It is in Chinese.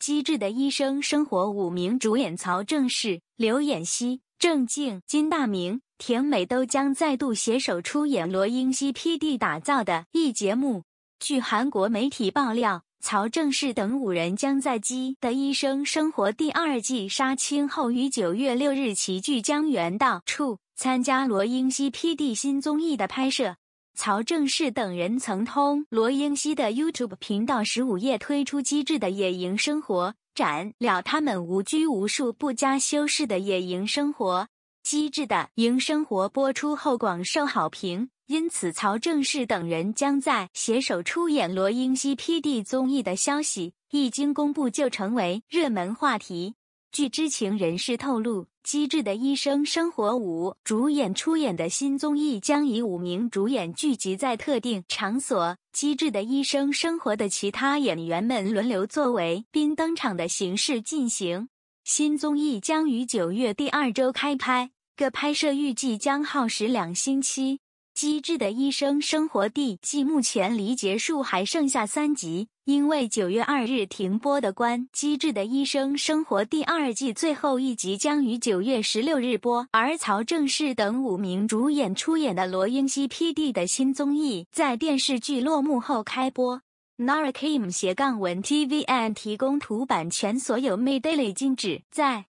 《机智的医生生活》五名主演曹正奭、刘演熙、郑静、金大明、田美都将再度携手出演罗英熙 PD 打造的一节目。据韩国媒体爆料，曹正奭等五人将在《机的医生生活》第二季杀青后，于9月6日齐聚江原道处参加罗英熙 PD 新综艺的拍摄。曹正奭等人曾通罗英熙的 YouTube 频道十五夜推出机智的野营生活展，了他们无拘无束、不加修饰的野营生活。机智的营生活播出后广受好评，因此曹正奭等人将在携手出演罗英熙 PD 综艺的消息一经公布就成为热门话题。据知情人士透露。《机智的医生生活五》主演出演的新综艺将以五名主演聚集在特定场所，《机智的医生生活》的其他演员们轮流作为宾登场的形式进行。新综艺将于九月第二周开拍，各拍摄预计将耗时两星期。《机智的医生生活》第即目前离结束还剩下三集，因为九月二日停播的关。《机智的医生生活》第二季最后一集将于九月十六日播，而曹正奭等五名主演出演的罗英熙 PD 的新综艺在电视剧落幕后开播。Nara Kim 斜杠文 TVN 提供图版权所有 m y Daily 禁止在。